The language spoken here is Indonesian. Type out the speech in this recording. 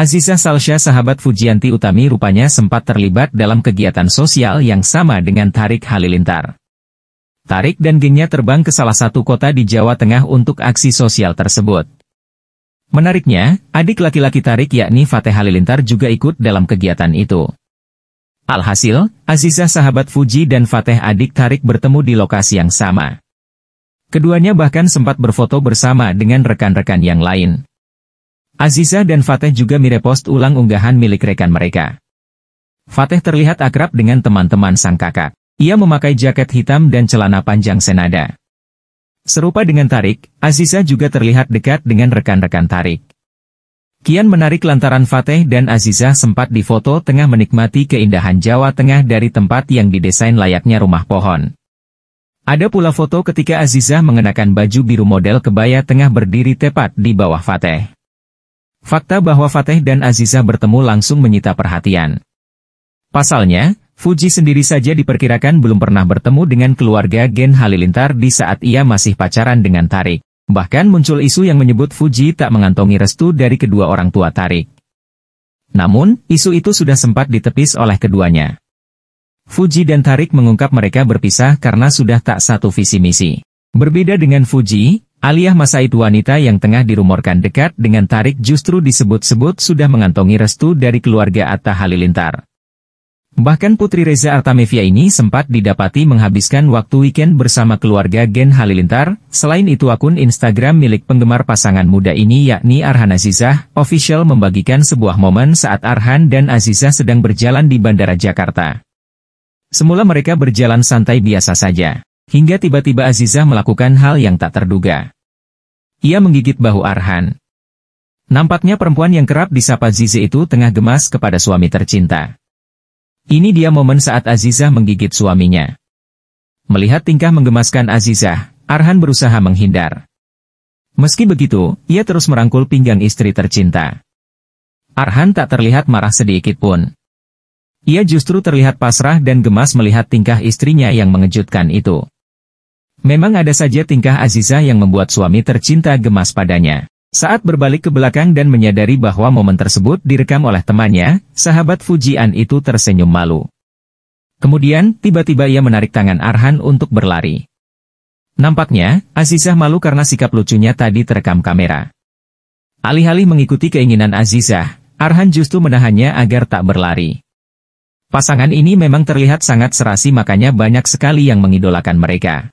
Aziza Salsha sahabat Fujianti Utami rupanya sempat terlibat dalam kegiatan sosial yang sama dengan Tarik Halilintar. Tarik dan gengnya terbang ke salah satu kota di Jawa Tengah untuk aksi sosial tersebut. Menariknya, adik laki-laki Tarik yakni Fateh Halilintar juga ikut dalam kegiatan itu. Alhasil, Aziza sahabat Fuji dan Fateh adik Tarik bertemu di lokasi yang sama. Keduanya bahkan sempat berfoto bersama dengan rekan-rekan yang lain. Aziza dan Fateh juga merepost ulang unggahan milik rekan mereka. Fateh terlihat akrab dengan teman-teman sang kakak. Ia memakai jaket hitam dan celana panjang senada. Serupa dengan Tarik, Aziza juga terlihat dekat dengan rekan-rekan Tarik. Kian menarik lantaran Fateh dan Aziza sempat difoto tengah menikmati keindahan Jawa Tengah dari tempat yang didesain layaknya rumah pohon. Ada pula foto ketika Aziza mengenakan baju biru model kebaya tengah berdiri tepat di bawah Fateh. Fakta bahwa Fateh dan Aziza bertemu langsung menyita perhatian. Pasalnya, Fuji sendiri saja diperkirakan belum pernah bertemu dengan keluarga Gen Halilintar di saat ia masih pacaran dengan Tarik. Bahkan muncul isu yang menyebut Fuji tak mengantongi restu dari kedua orang tua Tarik. Namun, isu itu sudah sempat ditepis oleh keduanya. Fuji dan Tarik mengungkap mereka berpisah karena sudah tak satu visi misi. Berbeda dengan Fuji, Aliyah Masaid wanita yang tengah dirumorkan dekat dengan Tarik justru disebut-sebut sudah mengantongi restu dari keluarga Atta Halilintar. Bahkan Putri Reza Artamevia ini sempat didapati menghabiskan waktu weekend bersama keluarga Gen Halilintar, selain itu akun Instagram milik penggemar pasangan muda ini yakni Arhan Azizah, official membagikan sebuah momen saat Arhan dan Azizah sedang berjalan di Bandara Jakarta. Semula mereka berjalan santai biasa saja. Hingga tiba-tiba Azizah melakukan hal yang tak terduga. Ia menggigit bahu Arhan. Nampaknya perempuan yang kerap disapa Zizi itu tengah gemas kepada suami tercinta. Ini dia momen saat Azizah menggigit suaminya. Melihat tingkah menggemaskan Azizah, Arhan berusaha menghindar. Meski begitu, ia terus merangkul pinggang istri tercinta. Arhan tak terlihat marah sedikit pun. Ia justru terlihat pasrah dan gemas melihat tingkah istrinya yang mengejutkan itu. Memang ada saja tingkah Aziza yang membuat suami tercinta gemas padanya. Saat berbalik ke belakang dan menyadari bahwa momen tersebut direkam oleh temannya, sahabat Fujian itu tersenyum malu. Kemudian, tiba-tiba ia menarik tangan Arhan untuk berlari. Nampaknya, Azizah malu karena sikap lucunya tadi terekam kamera. Alih-alih mengikuti keinginan Azizah, Arhan justru menahannya agar tak berlari. Pasangan ini memang terlihat sangat serasi makanya banyak sekali yang mengidolakan mereka.